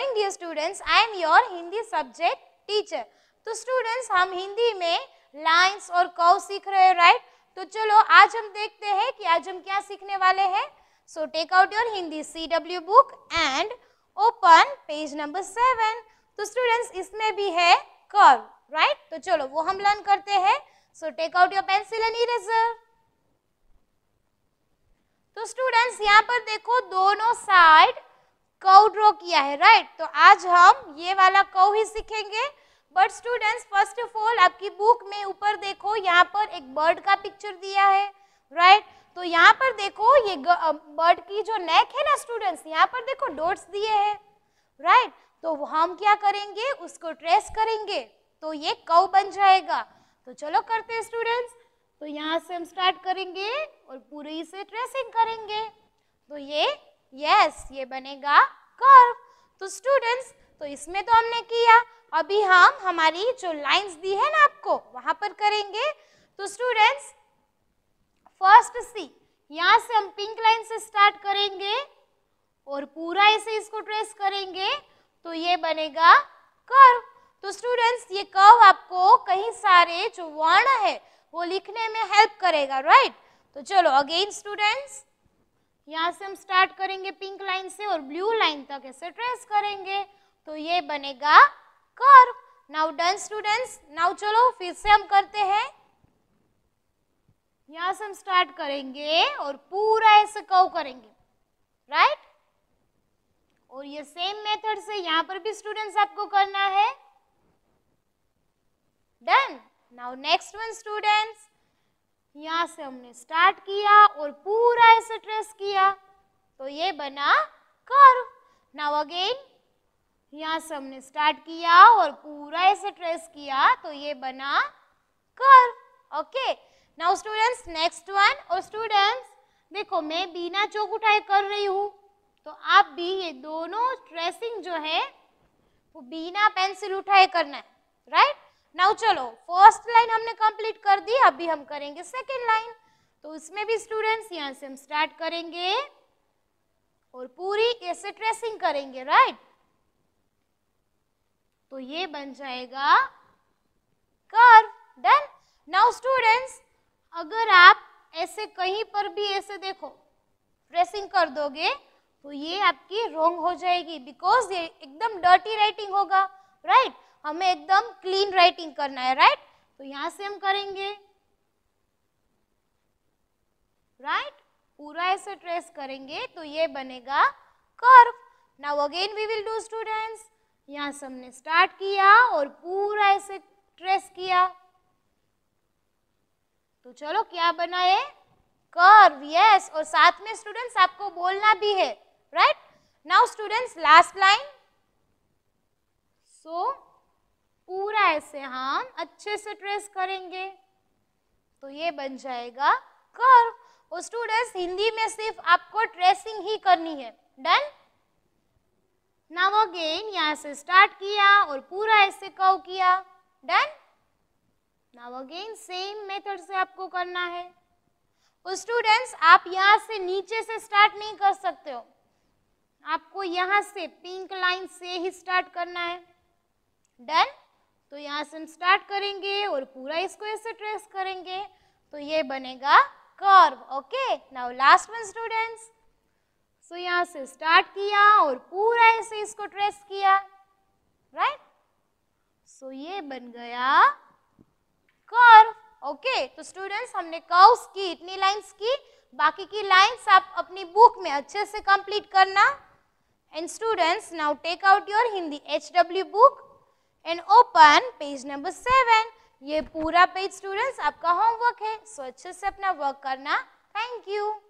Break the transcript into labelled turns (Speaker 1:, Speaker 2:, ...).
Speaker 1: Morning dear students I am your Hindi subject teacher तो students हम हिंदी में लाइंस और कौ सीख रहे हैं राइट तो चलो आज हम देखते हैं कि आज हम क्या सीखने वाले हैं so take out your Hindi C W book and open page number seven तो स्टूडेंट्स इसमें भी है कर्व राइट तो चलो वो हम लर्न करते हैं so take out your pencil and eraser तो स्टूडेंट्स यहाँ पर देखो दोनों साइड कौ ड्रो किया है राइट right? तो आज हम ये वाला कौ ही सीखेंगे but students first of all आपकी बुक में ऊपर देखो यहाँ पर एक बर्ड का पिक्चर दिया है राइट right? तो यहाँ पर देखो ये बर्ड की जो नेक है ना स्टूडेंट्स यहाँ पर देखो डोट्स दिए हैं राइट right? तो हम क्या करेंगे उसको ट्रेस करेंगे तो ये कौ बन जाएगा तो चलो करते हैं स्टूडेंट्स तो यहाँ से हम स्टार्ट करेंगे और पूरी से ट्रेसिंग करेंगे तो ये यस ये बनेगा कर्व तो स्टूडेंट्स तो इसमें तो हमने किया अभी हम हमारी जो लाइंस दी है ना आपको वहां पर करेंगे तो स्टूडेंट्स फर्स्ट सी यहाँ से हम पिंक लाइन से स्टार्ट करेंगे और पूरा ऐसे इसको ट्रेस करेंगे तो ये बनेगा कर्व तो स्टूडेंट्स ये कर्व आपको कहीं सारे जो वर्ण है वो लिखने में हेल्प करेगा राइट तो चलो अगेन स्टूडेंट्स यहाँ से हम स्टार्ट करेंगे पिंक लाइन से और ब्लू लाइन तक ऐसे ट्रेस करेंगे तो ये बनेगा curve now done students now चलो फिर से हम करते हैं यहाँ से हम स्टार्ट करेंगे और पूरा ऐसे कव करेंगे राइट right? और ये सेम मेथड से यहाँ पर भी स्टूडेंट्स आपको करना है done now next one students यहाँ से हमने स्टार्ट किया और पूरा ऐसे ट्रेस किया तो ये बना कर्व नाउ अगेन यहाँ से हमने स्टार्ट किया और पूरा ऐसे ट्रेस किया तो ये बना curve okay now students next one और स्टूडेंट्स देखो मैं बिना चौक उठाए कर रही हूँ तो आप भी ये दोनों ट्रेसिंग जो है वो बिना पेंसिल उठाए करना है राइट right? चलो फर्स्ट लाइन हमने कंप्लीट कर दी अभी हम करेंगे सेकेंड लाइन तो इसमें भी स्टूडेंट्स यहाँ से हम स्टार्ट करेंगे और पूरी ऐसे ट्रेसिंग करेंगे राइट तो ये बन जाएगा कर्व डन नाउ स्टूडेंट्स अगर आप ऐसे कहीं पर भी ऐसे देखो ट्रेसिंग कर दोगे तो ये आपकी रोंग हो जाएगी बिकॉज ये एकदम डर्टी राइटिंग होगा राइट right? हमें एकदम क्लीन राइटिंग करना है राइट तो यहां से हम करेंगे राइट पूरा ऐसे ट्रेस करेंगे तो ये बनेगा curve now again we will do students यहां से हमने स्टार्ट किया और पूरा ऐसे ट्रेस किया तो चलो क्या बना ये कर्व यस और साथ में स्टूडेंट्स आपको बोलना भी है right now students last line so ऐसे हम अच्छे से ट्रेस करेंगे तो ये बन जाएगा कर्व स्टूडेंट्स हिंदी में सिर्फ आपको ट्रेसिंग ही करनी है डन नाउ अगेन यहां से स्टार्ट किया और पूरा ऐसे कव किया done now again same method से आपको करना है स्टूडेंट्स आप यहां से नीचे से स्टार्ट नहीं कर सकते हो आपको यहां से पिंक लाइन से ही स्टार्ट करना है डन तो यहाँ से हम स्टार्ट करेंगे और पूरा इसको ऐसे ट्रेस करेंगे तो ये बनेगा curve okay now last one students so यहाँ से स्टार्ट किया और पूरा ऐसे इसको ट्रेस किया राइट right? सो so, ये बन गया कर्व ओके तो स्टूडेंट्स हमने कर्व्स की इतनी लाइंस की बाकी की लाइंस आप अपनी बुक में अच्छे से कंप्लीट करना and students now take out your Hindi H W book and open page number seven ये पूरा पेज स्टूडेंट्स आपका होमवर्क है सो अच्छे से अपना वर्क करना थैंक यू